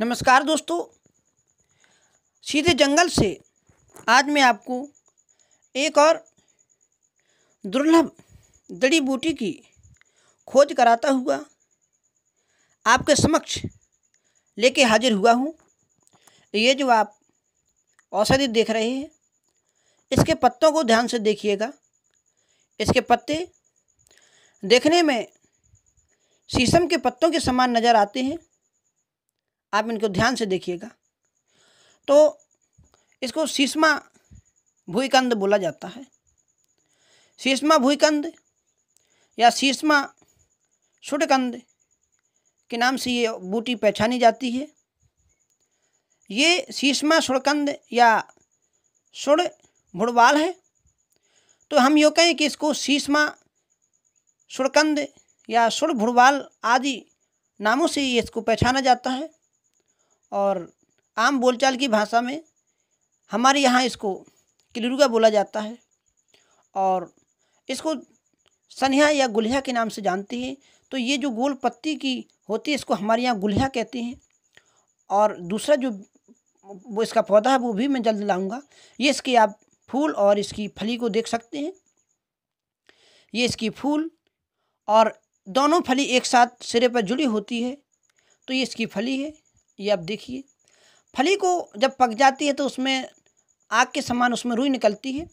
नमस्कार दोस्तों सीधे जंगल से आज मैं आपको एक और दुर्लभ जड़ी बूटी की खोज कराता हुआ आपके समक्ष लेके हाजिर हुआ हूँ ये जो आप औषधि देख रहे हैं इसके पत्तों को ध्यान से देखिएगा इसके पत्ते देखने में शीशम के पत्तों के समान नज़र आते हैं आप इनको ध्यान से देखिएगा तो इसको सीस्मा भूकंद बोला जाता है सीस्मा भूकंद या सीस्मा सुटकंद के नाम से ये बूटी पहचानी जाती है ये सीस्मा सुड़कंद या सुड़ भुड़वाल है तो हम यो कहें कि इसको सीस्मा सुड़कंद या सुड़ भुड़वाल आदि नामों से इसको पहचाना जाता है और आम बोलचाल की भाषा में हमारे यहाँ इसको किलरुगा बोला जाता है और इसको सनिहा या गुल्हा के नाम से जानते हैं तो ये जो गोल पत्ती की होती है इसको हमारे यहाँ गुल्हा कहते हैं और दूसरा जो वो इसका पौधा है वो भी मैं जल्द लाऊंगा ये इसके आप फूल और इसकी फली को देख सकते हैं ये इसकी फूल और दोनों फली एक साथ सिरे पर जुड़ी होती है तो ये इसकी फली है ये आप देखिए फली को जब पक जाती है तो उसमें आग के समान उसमें रुई निकलती है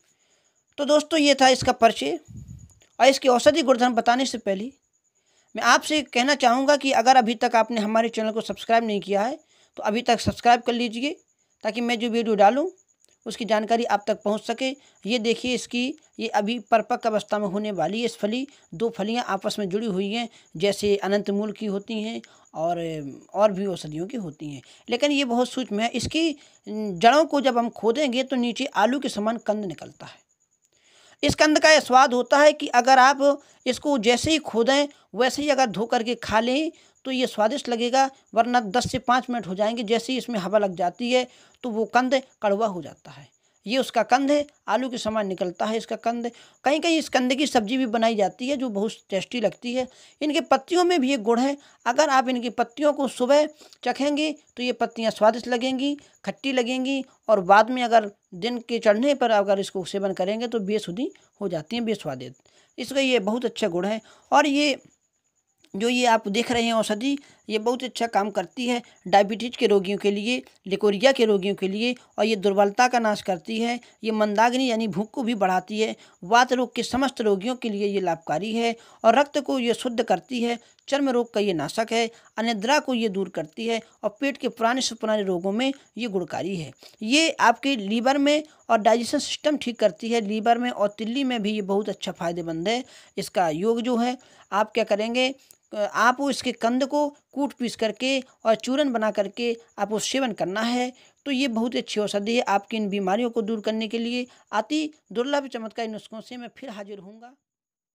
तो दोस्तों ये था इसका परिचय और इसके औषधि गुणधर्म बताने से पहले मैं आपसे कहना चाहूँगा कि अगर अभी तक आपने हमारे चैनल को सब्सक्राइब नहीं किया है तो अभी तक सब्सक्राइब कर लीजिए ताकि मैं जो वीडियो डालूँ उसकी जानकारी आप तक पहुंच सके ये देखिए इसकी ये अभी परपक अवस्था में होने वाली है इस फली दो फलियां आपस में जुड़ी हुई हैं जैसे अनंत मूल की होती हैं और और भी औषधियों की होती हैं लेकिन ये बहुत सूक्ष्म है इसकी जड़ों को जब हम खोदेंगे तो नीचे आलू के समान कंद निकलता है इस कंद का यह स्वाद होता है कि अगर आप इसको जैसे ही खोदें वैसे ही अगर धो करके खा लें तो ये स्वादिष्ट लगेगा वरना दस से पाँच मिनट हो जाएंगे जैसे ही इसमें हवा लग जाती है तो वो कंद कड़वा हो जाता है ये उसका कंद है आलू के समान निकलता है इसका कंद कहीं कहीं इस कंद की सब्जी भी बनाई जाती है जो बहुत टेस्टी लगती है इनके पत्तियों में भी एक गुड़ है अगर आप इनकी पत्तियों को सुबह चखेंगे तो ये पत्तियाँ स्वादिष्ट लगेंगी खट्टी लगेंगी और बाद में अगर दिन के चढ़ने पर अगर इसको सेवन करेंगे तो बेसुदी हो जाती हैं बेस्वादिष्ट इसका ये बहुत अच्छा गुड़ है और ये जो ये आप देख रहे हैं औषधि ये बहुत अच्छा काम करती है डायबिटीज के रोगियों के लिए लिकोरिया के रोगियों के लिए और ये दुर्बलता का नाश करती है ये मंदाग्नि यानी भूख को भी बढ़ाती है वात रोग के समस्त रोगियों के लिए ये लाभकारी है और रक्त को ये शुद्ध करती है चर्म रोग का ये नाशक है अनिद्रा को ये दूर करती है और पेट के पुराने से पुराने रोगों में ये गुणकारी है ये आपके लीवर में और डाइजेशन सिस्टम ठीक करती है लीवर में और तिल्ली में भी ये बहुत अच्छा फ़ायदेमंद है इसका योग जो है आप क्या करेंगे आप इसके कंद को कूट पीस करके और चूरन बना करके आपको सेवन करना है तो ये बहुत अच्छी औषधि है आपकी इन बीमारियों को दूर करने के लिए अति दुर्लभ चमत्कारी नुस्खों से मैं फिर हाजिर हूँगा